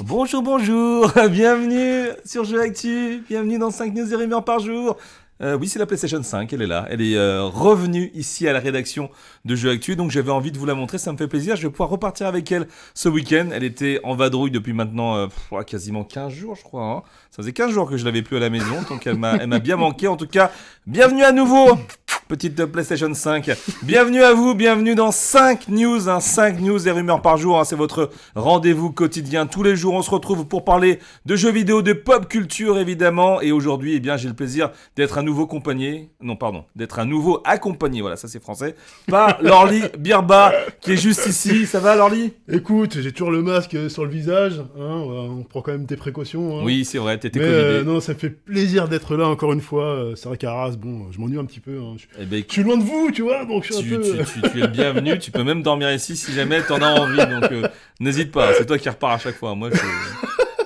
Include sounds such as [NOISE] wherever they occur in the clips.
Bonjour, bonjour, [LAUGHS] bienvenue sur Jeux Actu, bienvenue dans 5 news et rumeurs par jour. Euh, oui, c'est la PlayStation 5, elle est là. Elle est euh, revenue ici à la rédaction de Jeux Actu, donc j'avais envie de vous la montrer, ça me fait plaisir. Je vais pouvoir repartir avec elle ce week-end. Elle était en vadrouille depuis maintenant euh, quasiment 15 jours, je crois. Hein. Ça faisait 15 jours que je l'avais plus à la maison, donc elle m'a bien manqué. En tout cas, bienvenue à nouveau Petite PlayStation 5. bienvenue à vous, bienvenue dans 5 news, hein, 5 news et rumeurs par jour, hein. c'est votre rendez-vous quotidien. Tous les jours, on se retrouve pour parler de jeux vidéo, de pop culture évidemment. Et aujourd'hui, eh bien, j'ai le plaisir d'être un nouveau accompagné, non pardon, d'être un nouveau accompagné, voilà, ça c'est français, par [LAUGHS] Lorly Birba qui est juste ici. Ça va Lorly Écoute, j'ai toujours le masque sur le visage, hein. on prend quand même des précautions. Hein. Oui, c'est vrai, t'étais euh, Non, ça fait plaisir d'être là encore une fois. Euh, c'est vrai qu'Arras, bon, je m'ennuie un petit peu, eh ben, je, ben, suis loin de vous, tu vois. Donc je suis tu, un peu... es le bienvenu. tu peux même dormir ici si jamais tu en as envie. Donc euh, n'hésite pas. C'est toi qui repars à chaque fois. Moi,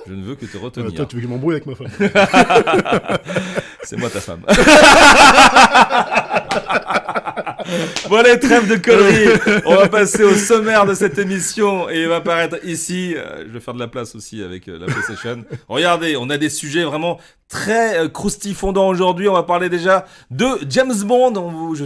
je, ne veux que te retenir. toi, tu veux que je m'embrouille avec ma femme [LAUGHS] C'est moi ta femme. bon [LAUGHS] trêve de conneries. On va passer au sommaire de cette émission et il va apparaître ici. Euh, je vais faire de la place aussi avec euh, la PlayStation. Regardez, on a des sujets vraiment très euh, croustifondant aujourd'hui. On va parler déjà de James Bond.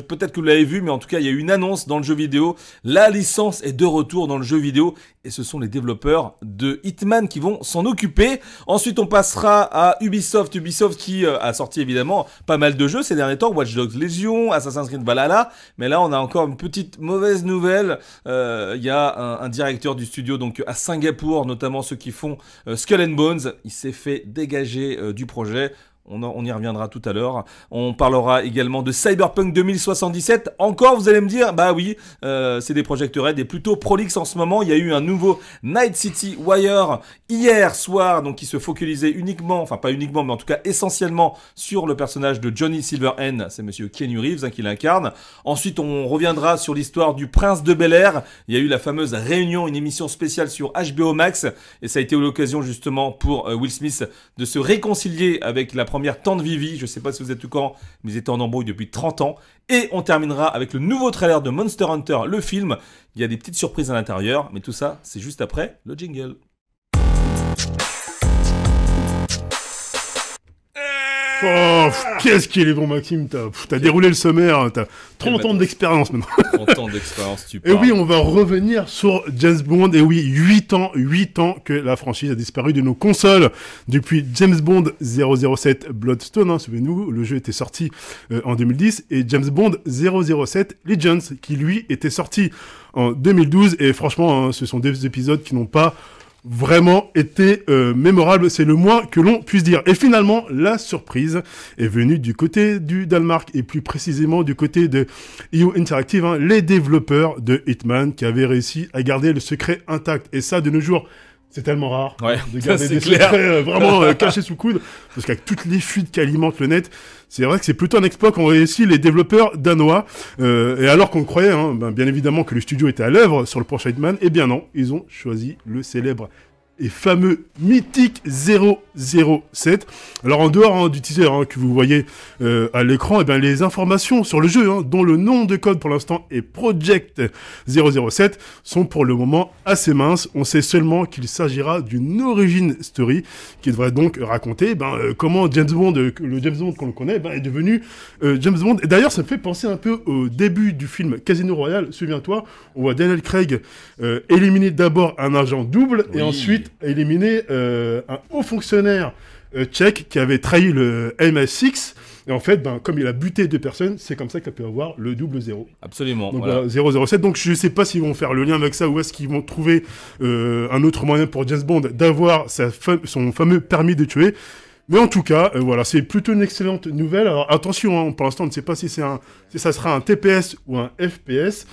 Peut-être que vous l'avez vu, mais en tout cas, il y a eu une annonce dans le jeu vidéo. La licence est de retour dans le jeu vidéo et ce sont les développeurs de Hitman qui vont s'en occuper. Ensuite, on passera à Ubisoft. Ubisoft qui euh, a sorti évidemment pas mal de jeux ces derniers temps. Watch Dogs Legion, Assassin's Creed Valhalla. Mais là, on a encore une petite mauvaise nouvelle. Euh, il y a un, directeur du studio donc à Singapour, notamment ceux qui font Skull and Bones. Il s'est fait dégager du projet. którzy On, y reviendra tout à l'heure. On parlera également de Cyberpunk 2077. Encore, vous allez me dire, bah oui, euh, c'est des projecteurs, des et plutôt prolixes en ce moment. Il y a eu un nouveau Night City Wire hier soir, donc qui se focalisait uniquement, enfin pas uniquement, mais en tout cas essentiellement sur le personnage de Johnny Silverhand. C'est monsieur Kenny Reeves hein, qui l'incarne. Ensuite, on reviendra sur l'histoire du Prince de Bel Air. Il y a eu la fameuse réunion, une émission spéciale sur HBO Max. Et ça a été l'occasion justement pour euh, Will Smith de se réconcilier avec la première de Vivi, je sais pas si vous êtes au courant, mais ils étaient en embrouille depuis 30 ans. Et on terminera avec le nouveau trailer de Monster Hunter, le film. Il y a des petites surprises à l'intérieur, mais tout ça, c'est juste après le jingle. Oh, qu'est-ce qu'il est bon, Maxime. T'as déroulé le sommaire. Hein, t'as 30 eh ben, ans d'expérience maintenant. 30 ans d'expérience, tu [LAUGHS] Et eh oui, on va revenir sur James Bond. Et eh oui, 8 ans, 8 ans que la franchise a disparu de nos consoles. Depuis James Bond 007 Bloodstone, hein, souvenez-nous, le jeu était sorti euh, en 2010. Et James Bond 007 Legends, qui lui était sorti en 2012. Et franchement, hein, ce sont des épisodes qui n'ont pas vraiment été euh, mémorable, c'est le moins que l'on puisse dire. Et finalement, la surprise est venue du côté du Danemark et plus précisément du côté de EU Interactive, hein, les développeurs de Hitman qui avaient réussi à garder le secret intact. Et ça, de nos jours, c'est tellement rare de [LAUGHS] garder des clair. Euh, vraiment cachées euh, [LAUGHS] cachés sous coude. Parce qu'avec toutes les fuites qu'alimente le net, c'est vrai que c'est plutôt un exploit qu'ont réussi les développeurs danois. Euh, et alors qu'on croyait hein, ben, bien évidemment que le studio était à l'œuvre sur le prochain Hitman, eh bien non, ils ont choisi le célèbre et fameux mythique 007. Alors en dehors hein, du teaser hein, que vous voyez euh, à l'écran, eh les informations sur le jeu, hein, dont le nom de code pour l'instant est Project 007, sont pour le moment assez minces. On sait seulement qu'il s'agira d'une origin story qui devrait donc raconter eh ben, euh, comment James Bond, euh, le James Bond qu'on le connaît, eh ben, est devenu James Bond. Et d'ailleurs, ça me fait penser un peu au début du film Casino Royale. Souviens-toi, on voit Daniel Craig éliminer d'abord un agent double et ensuite éliminer éliminé euh, un haut fonctionnaire euh, tchèque qui avait trahi le MSX 6 Et en fait, ben, comme il a buté deux personnes, c'est comme ça qu'il a pu avoir le double zéro. Absolument. Donc Donc je ne sais pas s'ils vont faire le lien avec ça ou est-ce qu'ils vont trouver euh, un autre moyen pour James Bond d'avoir son fameux permis de tuer. Mais en tout cas, voilà, c'est plutôt une excellente nouvelle. Alors attention, hein, pour l'instant, on ne sait pas si, c'est un, ça sera un TPS ou un FPS.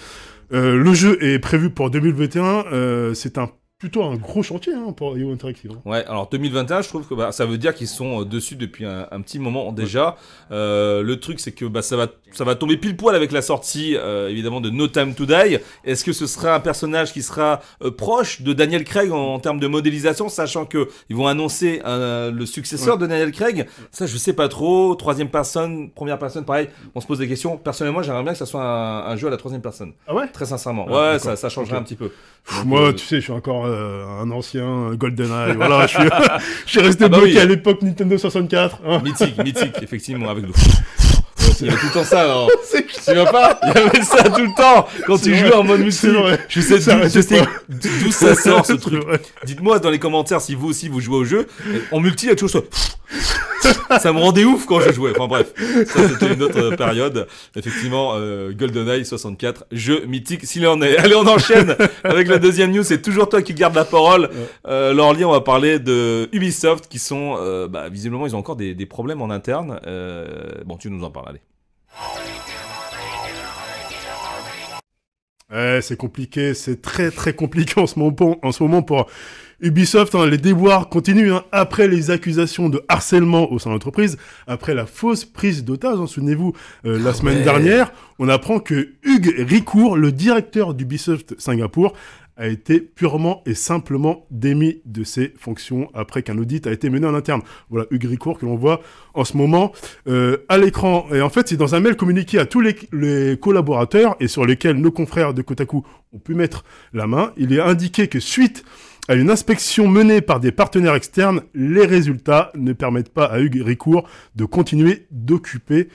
le jeu est prévu pour 2021. c'est un plutôt un gros chantier hein, pour IO Interactive. Hein. Ouais, alors 2021, je trouve que bah, ça veut dire qu'ils sont euh, dessus depuis un, petit moment déjà. Euh, le truc, c'est que bah, ça va ça va tomber pile poil avec la sortie euh, évidemment de No Time to Die. Est-ce que ce sera un personnage qui sera euh, proche de Daniel Craig en, termes de modélisation, sachant que ils vont annoncer euh, le successeur de Daniel Craig Ça, je sais pas trop. Troisième personne, première personne, pareil. On se pose des questions. Personnellement, j'aimerais bien que ça soit un, jeu à la troisième personne. Ah ouais Très sincèrement. Ah, ouais, ça, ça changerait un petit peu. moi, tu sais, je suis encore un ancien GoldenEye. voilà, je suis, [LAUGHS] resté ah bah bloqué à l'époque Nintendo 64. Hein. Mythique, mythique, effectivement, avec nous. [LAUGHS] Il y avait tout le temps ça, hein. alors. [LAUGHS] Tu vois pas Il y avait ça tout le temps quand tu jouais en mode multi. Je sais, d'où ça [LAUGHS] sort ce truc. Dites-moi dans les commentaires si vous aussi vous jouez au jeu. En multi, il y a toujours ça. ça me rendait ouf quand je jouais. Enfin bref, ça c'était une autre période. Effectivement, euh, GoldenEye 64, jeu mythique s'il en est. Allez, on enchaîne avec la deuxième news. C'est toujours toi qui garde la parole. Euh, on va parler de Ubisoft qui sont, euh, bah, visiblement, ils ont encore des, des problèmes en interne. Euh, bon, tu nous en parles c'est compliqué, c'est très très compliqué en ce moment, en ce moment pour Ubisoft. Hein. les déboires continuent hein. après les accusations de harcèlement au sein de l'entreprise, après la fausse prise d'otage. Hein, souvenez-vous, euh, la ah semaine dernière, on apprend que Hugues Ricourt, le directeur d'Ubisoft Singapour, a été purement et simplement démis de ses fonctions après qu'un audit a été mené en interne. Voilà Ricourt que l'on voit en ce moment euh, à l'écran. Et en fait, c'est dans un mail communiqué à tous les, collaborateurs et sur lesquels nos confrères de Kotaku ont pu mettre la main. Il est indiqué que suite à une inspection menée par des partenaires externes, les résultats ne permettent pas à Hugues Ricourt de continuer d'occuper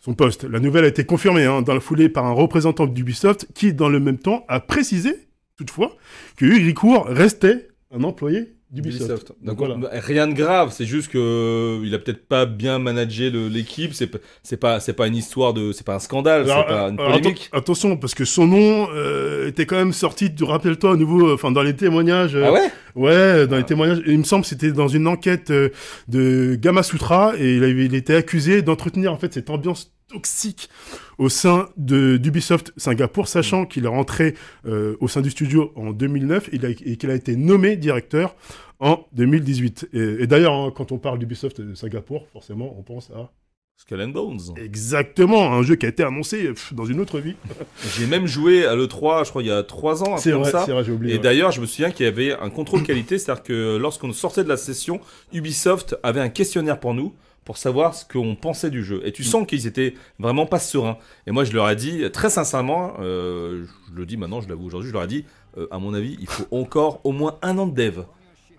son poste. La nouvelle a été confirmée hein, dans la foulée par un représentant d'Ubisoft qui, dans le même temps, a précisé toutefois, que court restait un employé d'Ubisoft. Donc Rien de grave, c'est juste que euh, il a peut-être pas bien managé l'équipe. C'est c'est pas c'est pas une histoire de c'est pas un scandale, c'est pas une polémique. attention parce que son nom euh, était quand même sorti, rappelle-toi, à nouveau, euh, enfin dans les témoignages. ah ouais Ouais, dans les témoignages. Il me semble que c'était dans une enquête euh, de Gamma Sutra et il, était accusé d'entretenir en fait cette ambiance toxique au sein d'Ubisoft Singapour, sachant mm. qu'il est rentré euh, au sein du studio en 2009 et, qu'il a été nommé directeur en 2018. Et, d'ailleurs, hein, quand on parle d'Ubisoft euh, Singapour, forcément, on pense à Skull and Bones. Exactement, un jeu qui a été annoncé dans une autre vie. [LAUGHS] j'ai même joué à l'E3, je crois, il y a 3 ans, C'est vrai, ça. oublié, et d'ailleurs, je me souviens qu'il y avait un contrôle qualité, c'est-à-dire que lorsqu'on sortait de la session, Ubisoft avait un questionnaire pour nous pour savoir ce qu'on pensait du jeu. Et tu sens qu'ils étaient vraiment pas sereins. Et moi, je leur ai dit, très sincèrement, hein, euh, je le dis maintenant, je l'avoue aujourd'hui, je leur ai dit, euh, à mon avis, il faut encore au moins un an de dev.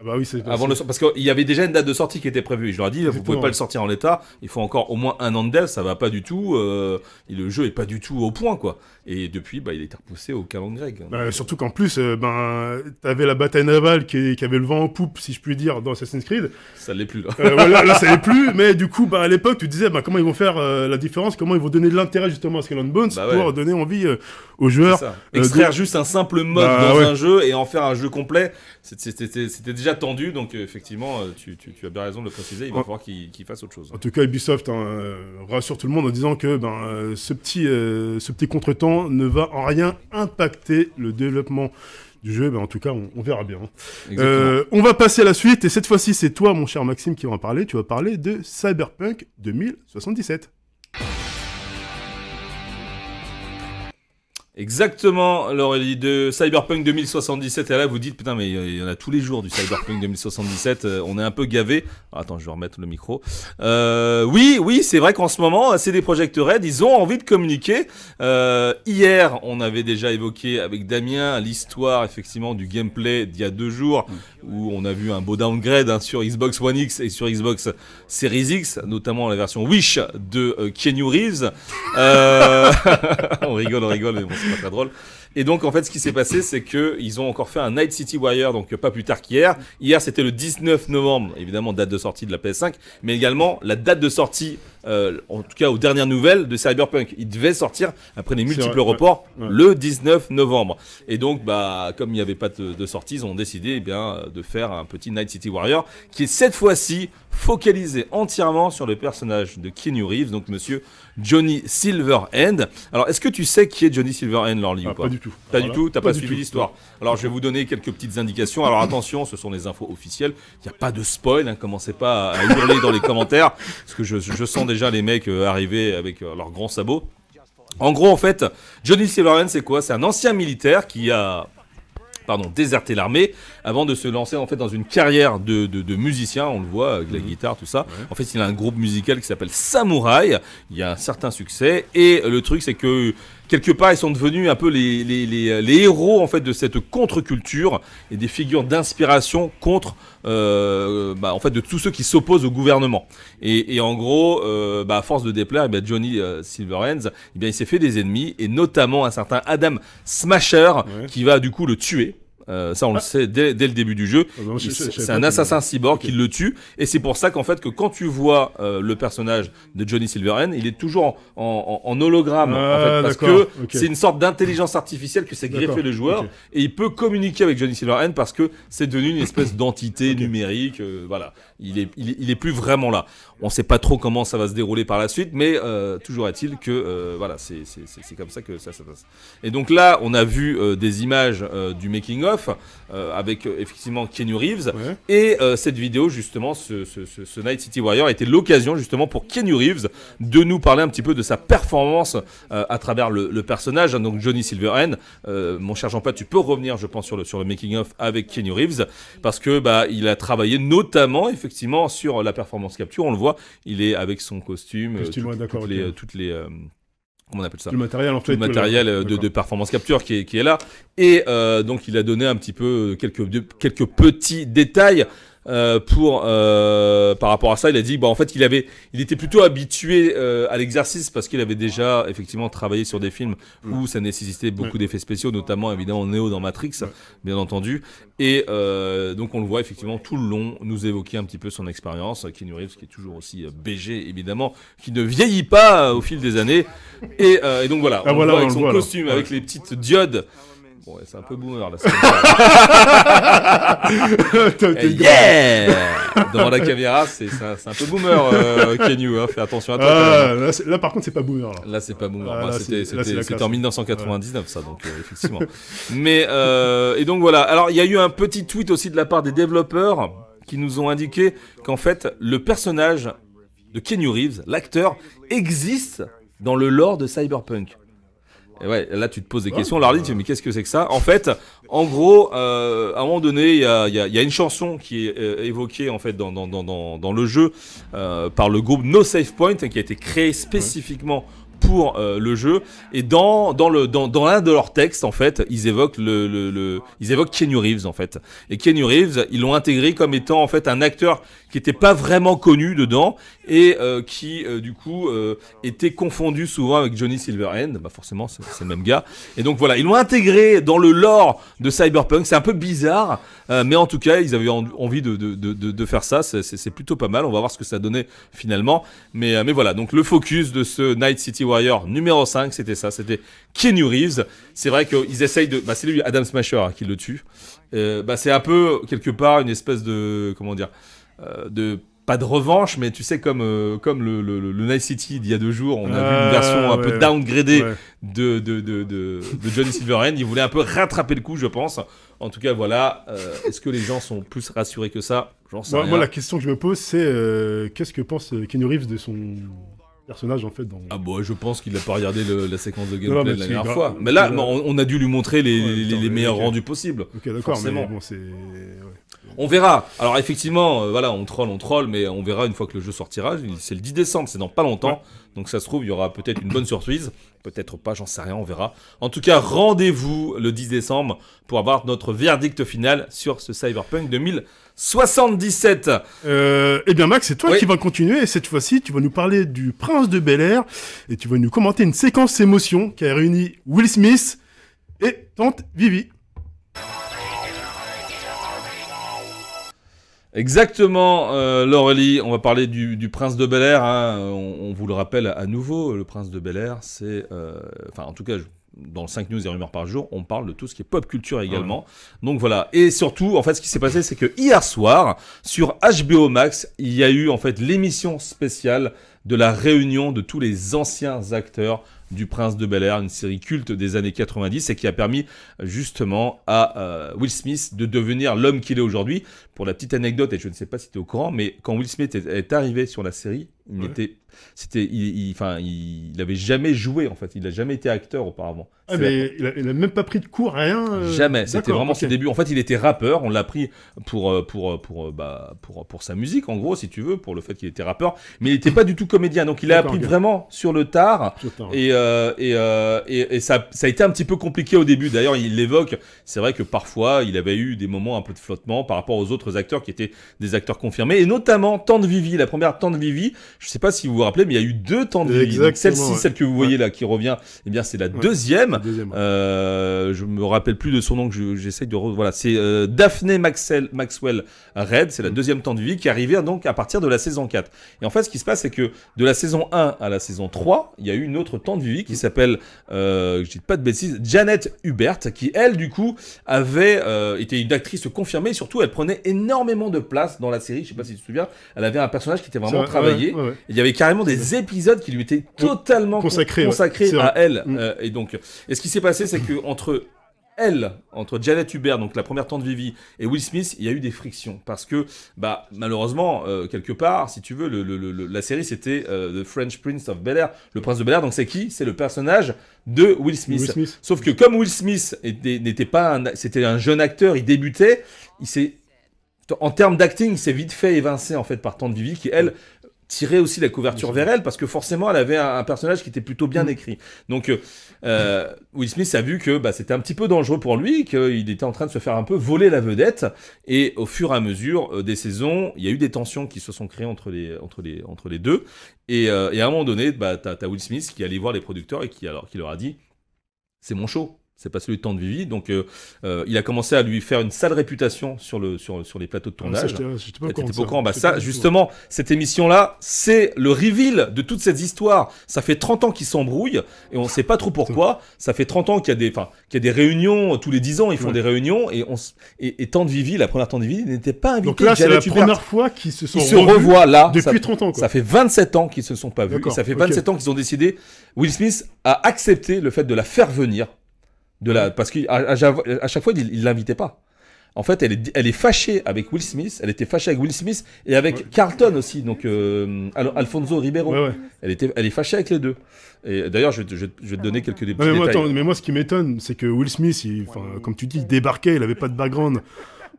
Ah bah oui, c'est avant le... Parce qu'il y avait déjà une date de sortie qui était prévue. Et je leur ai dit, vous pouvez pas le sortir en l'état. Il faut encore au moins un an de dev. Ça va pas du tout. Euh, et le jeu est pas du tout au point, quoi. Et depuis, bah, il a été repoussé au calendrier bah, surtout qu'en plus, ben, ben, t'avais la bataille navale qui, avait le vent en poupe, si je puis dire, dans Assassin's Creed. Ça l'est plus là. voilà, euh, ça l'est plus. Mais du coup, bah, à l'époque, tu disais, comment ils vont faire la différence Comment ils vont donner de l'intérêt justement à Skull Bones pour donner envie aux joueurs. Euh, Extraire juste un simple mode bah, dans un jeu et en faire un jeu complet, c'était déjà tendu. Donc euh, effectivement, euh, tu, as bien raison de le préciser. Il va falloir qu'ils fassent autre chose. En tout cas, Ubisoft hein, rassure tout le monde en disant que ben, ce petit, ce petit contretemps ne va en rien impacter le développement du jeu, ben en tout cas, on, verra bien. Hein. on va passer à la suite, et cette fois-ci, c'est toi, mon cher Maxime, qui va en parler. Tu vas parler de Cyberpunk 2077. Exactement, Laurélie, de Cyberpunk 2077. Et là, vous dites, putain, mais il y en a tous les jours du Cyberpunk 2077. Euh, on est un peu gavé. Attends, je vais remettre le micro. Euh, oui, oui, c'est vrai qu'en ce moment, c'est des projecteurs. Red. Ils ont envie de communiquer. Euh, hier, on avait déjà évoqué avec Damien l'histoire, effectivement, du gameplay d'il y a deux jours, mm. où on a vu un beau downgrade hein, sur Xbox One X et sur Xbox Series X, notamment la version Wish de euh, Keanu Reeves. Euh... [LAUGHS] on rigole, on rigole, mais bon, pas très drôle. Et donc, en fait, ce qui s'est passé, c'est qu'ils ont encore fait un Night City Warrior donc euh, pas plus tard qu'hier. Hier, c'était le 19 novembre, évidemment, date de sortie de la PS5, mais également la date de sortie euh, en tout cas aux dernières nouvelles de Cyberpunk. Il devait sortir après les multiples reports le 19 novembre. Et donc, bah, comme il n'y avait pas de, de, sortie, ils ont décidé eh bien, de faire un petit Night City Warrior qui est cette fois-ci focalisé entièrement sur le personnage de Keanu Reeves, donc monsieur Johnny Silverhand. Alors, est-ce que tu sais qui est Johnny Silverhand, Lorly, ah, ou pas, pas du tout, t'as pas, suivi l'histoire. Alors je vais vous donner quelques petites indications. Alors attention, ce sont des infos officielles. Il n'y a pas de spoil, hein. commencez pas à hurler dans les commentaires, [LAUGHS] parce que je, sens déjà les mecs euh, arriver avec euh, leurs grands sabots. En gros, en fait, Johnny Silverman, c'est quoi C'est un ancien militaire qui a pardon, déserté l'armée avant de se lancer en fait dans une carrière de, musicien. On le voit avec la mhm. guitare, tout ça. En fait, il a un groupe musical qui s'appelle Samurai. Il y a un certain succès et le truc, c'est que quelque part, ils sont devenus un peu euh, les, héros en fait de cette contre-culture et des figures d'inspiration contre, euh, bah, en fait, de tous ceux qui s'opposent au gouvernement. Et, en gros, euh, bah, à force de déplaire, eh Johnny Silverhands, eh bien, il s'est fait des ennemis et notamment un certain Adam Smasher qui va du coup le tuer. Euh, ça, on le sait dès, le début du jeu. Ah, bah, c'est un assassin cyborg qui le tue. Et c'est pour ça qu'en fait, que quand tu vois euh, le personnage de Johnny Silverhand, il est toujours en, hologramme. Ah, parce que c'est une sorte d'intelligence artificielle que s'est greffé le joueur. Et il peut communiquer avec Johnny Silverhand parce que c'est devenu une espèce [COUGHS] d'entité numérique. Euh, voilà il est, plus vraiment là. On ne sait pas trop comment ça va se dérouler par la suite, mais euh, toujours est-il que euh, voilà, c'est comme ça que ça se passe. Et donc là, on a vu euh, des images du making of avec effectivement Kenny Reeves et cette vidéo justement, ce, Night City Warrior a été l'occasion justement pour Kenny Reeves de nous parler un petit peu de sa performance à travers le, personnage. donc Johnny Silverhand, mon cher Jean-Pat, tu peux revenir, je pense, sur le sur le making of avec Kenny Reeves parce que bah il a travaillé notamment effectivement effectivement, sur la performance capture, on le voit, il est avec son costume, euh, tout, euh, toutes, les, euh, on appelle ça Le matériel Le matériel de, performance capture qui est, qui est là. Et donc il a donné un petit peu quelques, quelques petits détails euh, pour euh, par rapport à ça, il a dit bah en fait qu'il avait il était plutôt habitué euh, à l'exercice parce qu'il avait déjà effectivement travaillé sur des films mm. où ça nécessitait beaucoup mm. d'effets spéciaux, notamment évidemment Neo dans Matrix, bien entendu. Et donc on le voit effectivement tout le long nous évoquer un petit peu son expérience, nous Reeves qui est toujours aussi BG évidemment, qui ne vieillit pas au fil des années. Et, donc voilà, ah, on, voit avec son costume, avec les petites diodes. Bon, ah, c'est un peu boomer là. yeah Devant la caméra, c'est un, peu boomer, Kenyu. Hein, fais attention à toi. Ah, là, par contre, c'est pas boomer. Là, là c'est pas boomer. Ah, bah, c'était en 1999, ça, donc euh, effectivement. [LAUGHS] Mais, euh, et donc voilà. Alors, il y a eu un petit tweet aussi de la part des développeurs qui nous ont indiqué qu'en fait, le personnage de Kenyu Reeves, l'acteur, existe dans le lore de Cyberpunk ouais, là tu te poses des questions. Alors, dis, euh, mais qu'est-ce que c'est que ça En fait, en gros, euh, à un moment donné, il y a, une chanson qui est euh, évoquée en fait dans, le jeu par le groupe No Safe Point qui a été créé spécifiquement pour euh, le jeu. Et dans dans le dans, dans l'un de leurs textes en fait, ils évoquent le, le, ils évoquent Keanu Reeves en fait. Et Kenny Reeves, ils l'ont intégré comme étant en fait un acteur qui n'était pas vraiment connu dedans et euh, qui euh, du coup était confondu souvent avec Johnny Silverhand. Bah forcément, c'est le même gars. Et donc voilà, ils l'ont intégré dans le lore de Cyberpunk. C'est un peu bizarre, mais en tout cas, ils avaient envie de de, de, de, faire ça. C'est plutôt pas mal. On va voir ce que ça donnait finalement. Mais mais voilà, donc le focus de ce Night City Warrior numéro 5, c'était ça, c'était Kenny Reeves. C'est vrai qu'ils essayent de. Bah, c'est lui, Adam Smasher, hein, qui le tue. Euh, bah, c'est un peu, quelque part, une espèce de. Comment dire euh, De pas de revanche, mais tu sais, comme, euh, comme le, Night City d'il y a deux jours, on a vu une ah, version un peu downgradée de, de, de, de, Johnny Silverhand. Il voulait un peu rattraper le coup, je pense. En tout cas, voilà. Est-ce que les gens sont plus rassurés que ça J'en sais moi, rien. moi, la question que je me pose, c'est qu'est-ce que pense Kenny Reeves de son personnage en fait dans... Ah bon, bah, je pense qu'il a pas regardé la séquence de gameplay la dernière fois. Mais là, on, a dû lui montrer les, meilleurs rendus possibles. Ok, d'accord, mais bon, c'est... On verra. Alors effectivement, euh, voilà, on troll, on troll, mais on verra une fois que le jeu sortira. C'est le 10 décembre, c'est dans pas longtemps. Donc ça se trouve, il y aura peut-être une bonne surprise. Peut-être pas, j'en sais rien, on verra. En tout cas, rendez-vous le 10 décembre pour avoir notre verdict final sur ce Cyberpunk 2000. 77. Euh, eh bien Max, c'est toi qui vas continuer et cette fois-ci tu vas nous parler du Prince de Bel Air et tu vas nous commenter une séquence émotion qui a réuni Will Smith et tante Vivi. Exactement, euh, on va parler du, Prince de Bel Air. Hein. On, vous le rappelle à nouveau, le Prince de Bel Air, c'est... Euh, enfin en tout cas, je, dans 5 news et rumeurs par jour, on parle de tout ce qui est pop culture également. Ah Donc voilà. Et surtout, en fait, ce qui s'est passé, c'est que hier soir, sur HBO Max, il y a eu en fait l'émission spéciale de la réunion de tous les anciens acteurs du Prince de Bel Air, une série culte des années 90 et qui a permis justement à euh, Will Smith de devenir l'homme qu'il est aujourd'hui. Pour la petite anecdote, et je ne sais pas si tu es au courant, mais quand Will Smith est arrivé sur la série, il était, c'était, il, enfin, il, avait jamais joué en fait. Il n'a jamais été acteur auparavant. Ah, il, a, même pas pris de cours, rien. Euh, jamais. C'était vraiment ses débuts. En fait, il était rappeur. On l'a pris pour euh, pour euh, pour bah pour pour sa musique en gros, si tu veux, pour le fait qu'il était rappeur. Mais il n'était pas du tout comédien. Donc il a appris vraiment sur le tard. et, et, et, ça ça a été un petit peu compliqué au début. D'ailleurs, il l'évoque. C'est vrai que parfois il avait eu des moments un peu de flottement par rapport aux autres acteurs qui étaient des acteurs confirmés et notamment Tante Vivi, la première Tante Vivi je sais pas si vous vous rappelez, mais il y a eu deux temps de vie. Celle-ci, celle que vous voyez là, qui revient, eh bien, c'est la deuxième. deuxième euh, je me rappelle plus de son nom, que j'essaye de... Voilà, c'est euh, Daphné Maxwell, Maxwell Red, c'est la mm. deuxième temps de vie qui arrivait donc à partir de la saison 4. Et en fait, ce qui se passe, c'est que de la saison 1 à la saison 3, il y a eu une autre temps de vie qui mm. s'appelle, euh, je dis pas de bêtises, Janet Hubert, qui elle, du coup, avait euh, été une actrice confirmée, surtout, elle prenait énormément de place dans la série, je sais pas si tu te souviens, elle avait un personnage qui était vraiment travaillé, il y avait carrément des épisodes qui lui étaient totalement consacrés, à elle. Mm. Euh, et donc, ce qui s'est passé, c'est que entre elle, entre Janet Hubert, donc la première tante Vivi, et Will Smith, il y a eu des frictions. Parce que, bah, malheureusement, euh, quelque part, si tu veux, le, la série, c'était euh, The French Prince of Bel Air, le prince de Bel Air. Donc, c'est qui C'est le personnage de Will Smith. Sauf que, comme Will Smith n'était pas C'était un jeune acteur, il débutait, il s'est en termes d'acting, s'est vite fait évincé en fait par Tante Vivi qui elle tirer aussi la couverture vers elle parce que forcément elle avait un, personnage qui était plutôt bien mm. écrit. Donc euh, euh, Will Smith a vu que bah, c'était un petit peu dangereux pour lui, qu'il était en train de se faire un peu voler la vedette et au fur et à mesure euh, des saisons, il y a eu des tensions qui se sont créées entre les, entre les, entre les deux et, euh, et à un moment donné, bah, t'as Will Smith qui allait voir les producteurs et qui, alors, qui leur a dit c'est mon show, c'est pas celui de temps de Vivi. Donc, euh, euh, il a commencé à lui faire une sale réputation sur, le, sur, sur les plateaux de ah, tournage. J'étais ça, justement, cette émission-là, c'est le reveal de toutes cette histoire. Ça fait 30 ans qu'ils s'embrouillent et on sait pas trop pourquoi. ça fait 30 ans qu'il y, a des, qu'il y a des réunions. Euh, tous les 10 ans, ils font des réunions et, on, et, de Vivi, la première Tante de Vivi, n'était pas invité. Donc là, c'est la première fois qu'ils se sont Ils là. Depuis ça, 30 ans. Ça fait 27 ans qu'ils se sont pas vus. Ça fait 27 ans qu'ils ont décidé. Will Smith a accepté le fait de la faire venir de la, parce qu'à à, chaque fois, il ne l'invitait pas. En fait, elle est, elle est fâchée avec Will Smith. Elle était fâchée avec Will Smith et avec Carlton aussi, donc euh, alors Alfonso Ribeiro. Elle, était, elle est fâchée avec les deux. Et d'ailleurs, je, vais te donner quelques détails. mais moi, ce qui m'étonne, c'est que Will Smith, comme tu dis, il débarquait, il n'avait pas de background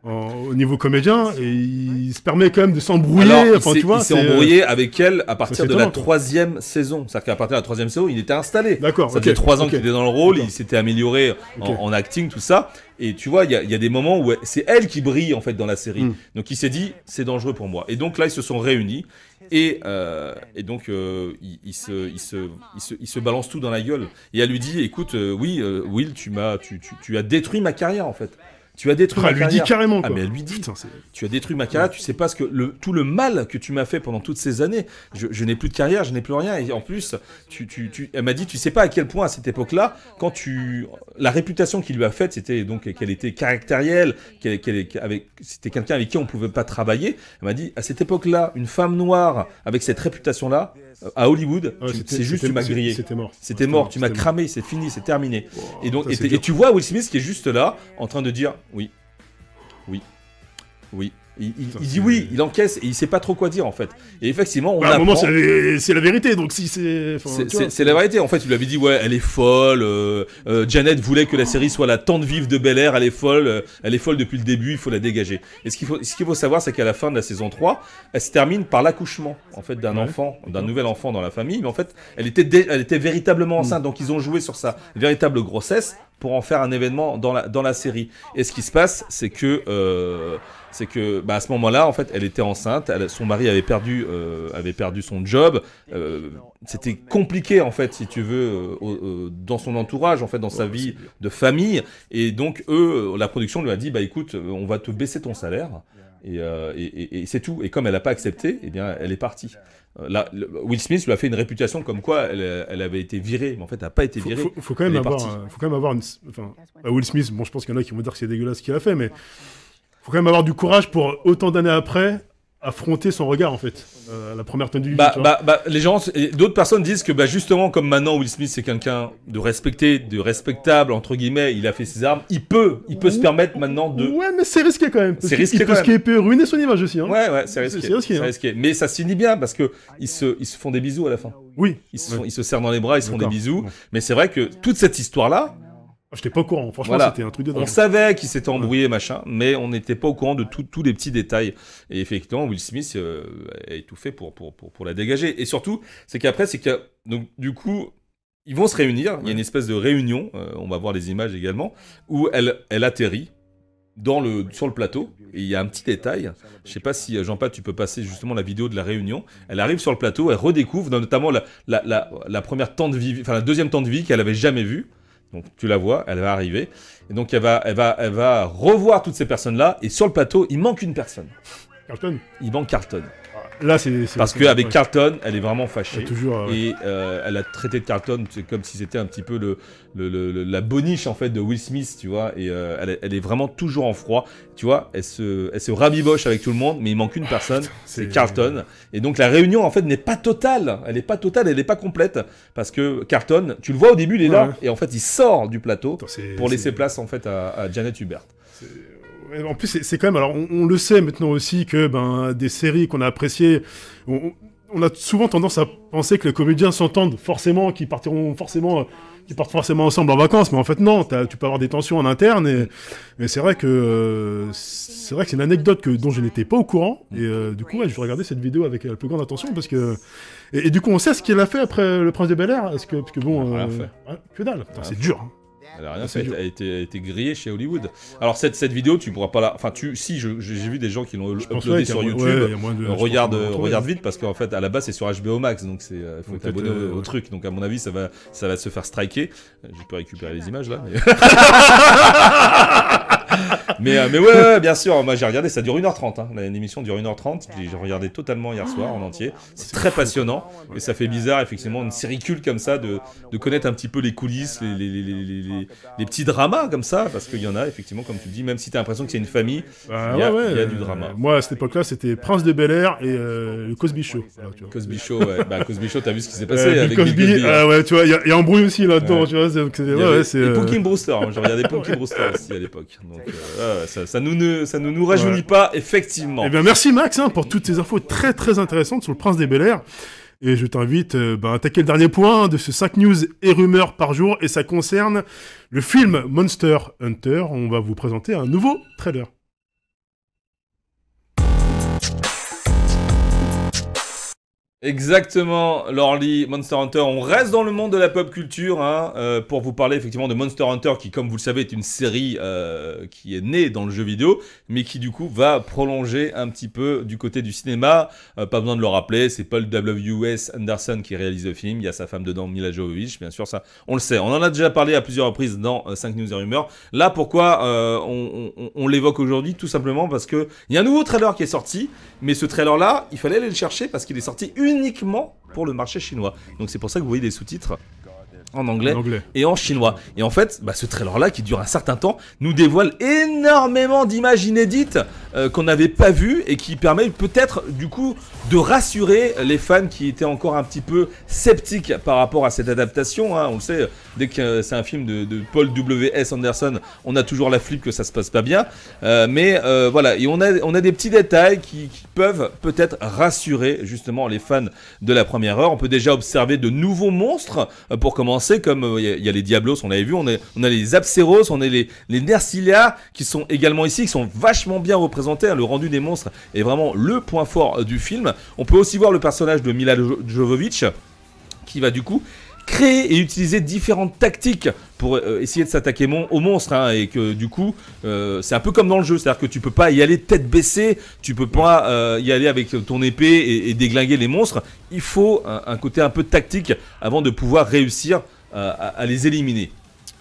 au niveau comédien il se permet quand même de s'embrouiller. Enfin, il s'est embrouillé euh, avec elle à partir de la troisième saison. C'est-à-dire qu'à partir de la troisième saison, il était installé. D'accord. Ça fait trois ans qu'il était dans le rôle, il s'était amélioré en, acting, tout ça. Et tu vois, il y, a des moments où c'est elle qui brille en fait dans la série. Hmm. Donc il s'est dit, c'est dangereux pour moi. Et donc là, ils se sont réunis et, euh, et donc euh, il, il, se, il, se, il, se, il, se, balance tout dans la gueule. Et elle lui dit, écoute, oui, Will, tu m'as, tu, tu, tu as détruit ma carrière en fait. Tu as détruit ah, ma lui carrière. Dit carrément. Ah, quoi. Ah, mais elle lui dit. tu as détruit ma carrière. Tu sais pas ce que le, tout le mal que tu m'as fait pendant toutes ces années. Je, n'ai plus de carrière, je n'ai plus rien. Et en plus, tu, tu, elle m'a dit, tu sais pas à quel point à cette époque-là, quand tu, la réputation qu'il lui a faite, c'était donc qu'elle était caractérielle, qu'elle, avec, c'était quelqu'un avec qui on pouvait pas travailler. Elle m'a dit, à cette époque-là, une femme noire avec cette réputation-là, euh, à Hollywood, c'est juste tu m'as grillé. C'était mort. C'était mort, tu m'as cramé, c'est fini, c'est terminé. et donc, et, tu vois Will Smith qui est juste là, en train de dire oui. Oui. Oui. Il, dit oui, il encaisse et il sait pas trop quoi dire en fait. Et effectivement, on bah, à un moment c'est la, vérité, donc si c'est c'est la vérité. En fait, il lui avait dit ouais, elle est folle. Euh, euh, Janet voulait que la série soit la tante vive de Bel Air. Elle est folle, euh, elle est folle depuis le début. Il faut la dégager. Et ce qu'il faut, ce qu'il faut savoir, c'est qu'à la fin de la saison 3, elle se termine par l'accouchement en fait d'un enfant, d'un nouvel enfant dans la famille. Mais en fait, elle était, elle était véritablement mm. enceinte. Donc ils ont joué sur sa véritable grossesse pour en faire un événement dans la, dans la série. Et ce qui se passe, c'est que, euh, c'est que bah, à ce moment-là, en fait, elle était enceinte, son mari avait perdu, euh, avait perdu son job. Euh, c'était compliqué, en fait, si tu veux, euh, dans son entourage, en fait, dans sa vie de famille. Et donc, eux, la production lui a dit, bah écoute, on va te baisser ton salaire. Euh, et, c'est tout. Et comme elle n'a pas accepté, eh bien, elle est partie. Euh, Will Smith lui a fait une réputation comme quoi elle, euh, avait été virée, mais en fait, elle n'a pas été virée. il faut, quand même avoir, faut quand même avoir une. Enfin, bah, Will Smith, bon, je pense qu'il y en a qui vont dire que c'est dégueulasse ce qu'il a fait, mais il faut quand même avoir du courage pour autant d'années après affronter son regard en fait euh, la première tenue bah, bah, bah, les gens d'autres personnes disent que bah justement comme maintenant Will Smith c'est quelqu'un de respecté de respectable entre guillemets il a fait ses armes il peut il peut se permettre maintenant de ouais mais c'est risqué quand même c'est risqué il peut, quand même. peut, ruiner son image aussi hein. ouais ouais c'est risqué, c'est hein. risqué, mais ça se finit bien parce que ils se ils se font des bisous à la fin oui ils se, ils se serrent dans les bras ils se font des bisous mais c'est vrai que toute cette histoire là n'étais pas au courant, franchement, c'était un truc de On savait qu'il s'était embrouillé, machin, mais on n'était pas au courant de tous les petits détails. Et effectivement, Will Smith euh, a étouffé pour, la dégager. Et surtout, c'est qu'après, c'est que. Donc, du coup, ils vont se réunir. Il y a une espèce de réunion, euh, on va voir les images également, où elle, atterrit. Dans le, sur le plateau, et il y a un petit détail, je sais pas si euh, Jean-Pat, tu peux passer justement la vidéo de la réunion, elle arrive sur le plateau, elle redécouvre notamment la, première de vie, enfin la deuxième temps de vie qu'elle avait jamais vue, donc tu la vois, elle va arriver. Et donc elle va, elle va, elle va revoir toutes ces personnes-là. Et sur le plateau, il manque une personne. Carlton Il manque Carlton c'est. Parce qu'avec avec Carlton, elle est vraiment fâchée. Toujours, euh, Et euh, elle a traité de Carlton comme si c'était un petit peu le, la boniche en fait de Will Smith, tu vois. Et euh, elle, est vraiment toujours en froid, tu vois. Elle se, rabiboche avec tout le monde, mais il manque une ah, personne, c'est Carlton. Et donc la réunion en fait n'est pas totale. Elle n'est pas totale, elle n'est pas complète parce que Carlton, tu le vois au début, il est là et en fait il sort du plateau pour laisser place en fait à, à Janet Hubert en plus, c'est quand même. Alors, on, le sait maintenant aussi que ben, des séries qu'on a appréciées. On, a souvent tendance à penser que les comédiens s'entendent forcément, qu'ils partiront forcément. Euh, qu'ils partent forcément ensemble en vacances, mais en fait non, tu peux avoir des tensions en interne et, c'est vrai que euh, c'est vrai que c'est une anecdote que, dont je n'étais pas au courant et euh, du coup je vais regarder cette vidéo avec la plus grande attention parce que et, du coup on sait ce qu'il a fait après le Prince de Bel Air, que parce que bon euh, hein, que dalle, c'est dur. Hein. Elle a rien fait, elle a, été, été, grillée chez Hollywood. Alors cette, cette vidéo, tu pourras pas la... Enfin, tu, si, j'ai vu des gens qui l'ont uploadée sur YouTube. regarde, regarde vite parce qu'en fait, à la base, c'est sur HBO Max, donc c'est euh, faut être au, truc. Donc à mon avis, ça va, ça va se faire striker. Je peux récupérer les images là. [LAUGHS] [LAUGHS] mais, euh, mais ouais, bien sûr, moi j'ai regardé, ça dure 1h30. Hein. L'émission dure 1h30. J'ai regardé totalement hier soir en entier. C'est très passionnant et ça fait bizarre, effectivement, une série comme ça, de, de connaître un petit peu les coulisses, les, les, les, les petits dramas comme ça, parce qu'il y en a, effectivement, comme tu dis, même si tu as l'impression que c'est une famille, bah, il y, a du euh, drama. Moi, à cette époque-là, c'était Prince de Bel Air et euh, Cosby Show. Cosby Show, ouais. bah, Cosby Show, t'as vu ce qui s'est passé avec Cosby, Cosby hein. tu vois, il y, a un bruit aussi là-dedans, tu vois. c'est. ouais, Brewster, hein. j'ai regardé Brewster aussi à l'époque. Ah, ça, nous ne, ça nous rajeunit pas, effectivement. Eh bien, merci Max hein, pour toutes ces infos très très intéressantes sur le Prince des Bel Air. Et je t'invite euh, bah, à attaquer le dernier point de ce 5 news et rumeurs par jour. Et ça concerne le film Monster Hunter. On va vous présenter un nouveau trailer. Exactement, Lorly, Monster Hunter. On reste dans le monde de la pop culture hein, euh, pour vous parler effectivement de Monster Hunter, qui, comme vous le savez, est une série euh, qui est née dans le jeu vidéo, mais qui du coup va prolonger un petit peu du côté du cinéma. Euh, pas besoin de le rappeler, c'est Paul W.S. Anderson qui réalise le film. Il y a sa femme dedans, Mila Jovovich, bien sûr, ça, on le sait. On en a déjà parlé à plusieurs reprises dans 5 euh, News et Rumeurs. Là, pourquoi on, on, on l'évoque aujourd'hui Tout simplement parce que il y a un nouveau trailer qui est sorti, mais ce trailer-là, il fallait aller le chercher parce qu'il est sorti une uniquement pour le marché chinois. Donc c'est pour ça que vous voyez des sous-titres en anglais, et en chinois. Et en fait, bah, ce trailer-là, qui dure un certain temps, nous dévoile énormément d'images inédites euh, qu'on n'avait pas vues et qui permet peut-être du coup de rassurer les fans qui étaient encore un petit peu sceptiques par rapport à cette adaptation. Hein. On le sait, dès que c'est un film de, de Paul W.S. Anderson, on a toujours la flippe que ça se passe pas bien. Euh, mais euh, voilà, et on a, on a des petits détails qui peuvent peut-être rassurer justement les fans de la première heure. On peut déjà observer de nouveaux monstres pour commencer comme euh, il y, a les Diablos, on l'avait vu, on a, on a les Abséros, on a les, les qui sont également ici, qui sont vachement bien représentés. Hein. Le rendu des monstres est vraiment le point fort euh, du film. On peut aussi voir le personnage de Mila Jovovich, qui va du coup créer et utiliser différentes tactiques pour euh, essayer de s'attaquer aux monstres hein, et que du coup euh, c'est un peu comme dans le jeu c'est à dire que tu peux pas y aller tête baissée tu peux pas euh, y aller avec ton épée et, déglinguer les monstres il faut un, côté un peu tactique avant de pouvoir réussir à les éliminer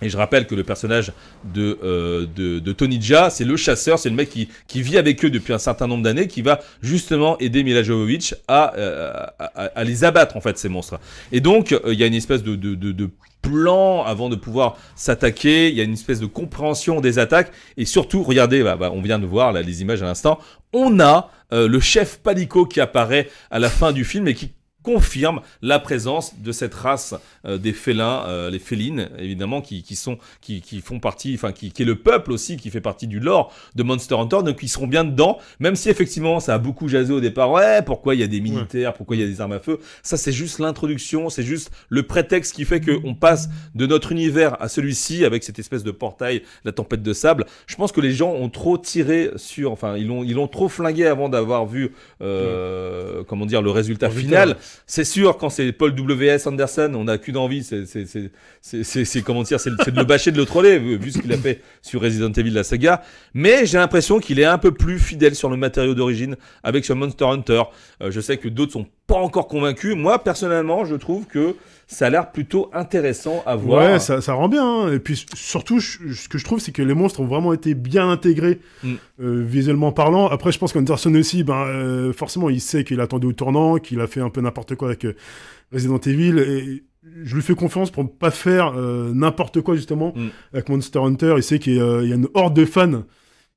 et je rappelle que le personnage de, euh, de, Tony Ja, c'est le chasseur, c'est le mec qui, qui vit avec eux depuis un certain nombre d'années, qui va justement aider Mila Jovovich à, euh, à, les abattre, en fait, ces monstres. Et donc, euh, il y a une espèce de, de, de, plan avant de pouvoir s'attaquer. Il y a une espèce de compréhension des attaques. Et surtout, regardez, bah, bah, on vient de voir là, les images à l'instant. On a le chef Palico qui apparaît à la fin du film et qui confirme la présence de cette race euh, des félins, euh, les félines évidemment, qui, qui sont, qui, qui, font partie, enfin qui, qui, est le peuple aussi, qui fait partie du lore de Monster Hunter, donc ils seront bien dedans, même si effectivement ça a beaucoup jasé au départ, ouais, pourquoi il y a des militaires, pourquoi il y a des armes à feu, ça c'est juste l'introduction, c'est juste le prétexte qui fait qu'on passe de notre univers à celui-ci, avec cette espèce de portail, la tempête de sable, je pense que les gens ont trop tiré sur, enfin ils l'ont ils ont trop flingué avant d'avoir vu, euh, comment dire, le résultat final c'est sûr, quand c'est Paul W.S. Anderson, on a qu'une envie, c'est comment dire, c'est de le bâcher, de le troller, vu ce qu'il a fait sur Resident Evil, la saga. Mais j'ai l'impression qu'il est un peu plus fidèle sur le matériau d'origine avec ce Monster Hunter. Euh, je sais que d'autres sont pas encore convaincus. Moi, personnellement, je trouve que ça a l'air plutôt intéressant à voir. Ouais, ça, rend bien. Hein. Et puis surtout, ce que je trouve, c'est que les monstres ont vraiment été bien intégrés mm. euh, visuellement parlant. Après, je pense qu'Anderson aussi, ben, euh, forcément, il sait qu'il attendait au tournant, qu'il a fait un peu n'importe quoi avec euh, Resident Evil. Et je lui fais confiance pour ne pas faire n'importe quoi, justement, mm. avec Monster Hunter. Il sait qu'il y a une horde de fans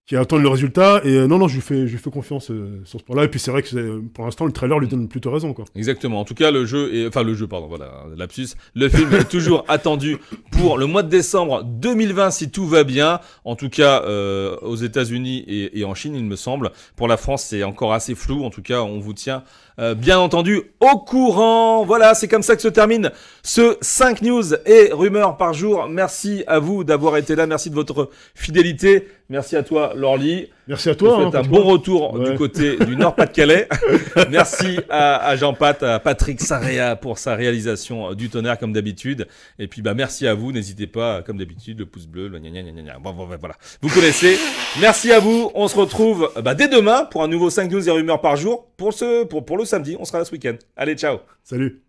qui attendent le résultat. Et euh, non, non, je lui fais, je fais confiance euh, sur ce point-là. Et puis c'est vrai que pour l'instant, le trailer lui donne plutôt raison. Quoi. Exactement. En tout cas, le jeu, est... enfin le jeu, pardon, voilà, lapsus. Le film est toujours [LAUGHS] attendu pour le mois de décembre 2020 si tout va bien. En tout cas, euh, aux États-Unis et, et en Chine, il me semble. Pour la France, c'est encore assez flou. En tout cas, on vous tient euh, bien entendu au courant. Voilà, c'est comme ça que se termine ce 5 news et rumeurs par jour. Merci à vous d'avoir été là, merci de votre fidélité. Merci à toi Lorly. Merci à toi. Hein, un bon retour du côté du Nord-Pas-de-Calais. [LAUGHS] Merci à, Jean-Pat, à Patrick Sarrea pour sa réalisation du tonnerre comme d'habitude. Et puis bah merci à vous. N'hésitez pas, comme d'habitude, le pouce bleu, ben, voilà. Vous connaissez. Merci à vous. On se retrouve bah, dès demain pour un nouveau 5 news et rumeurs par jour. Pour, ce, pour, pour le samedi, on sera là ce week-end. Allez, ciao. Salut.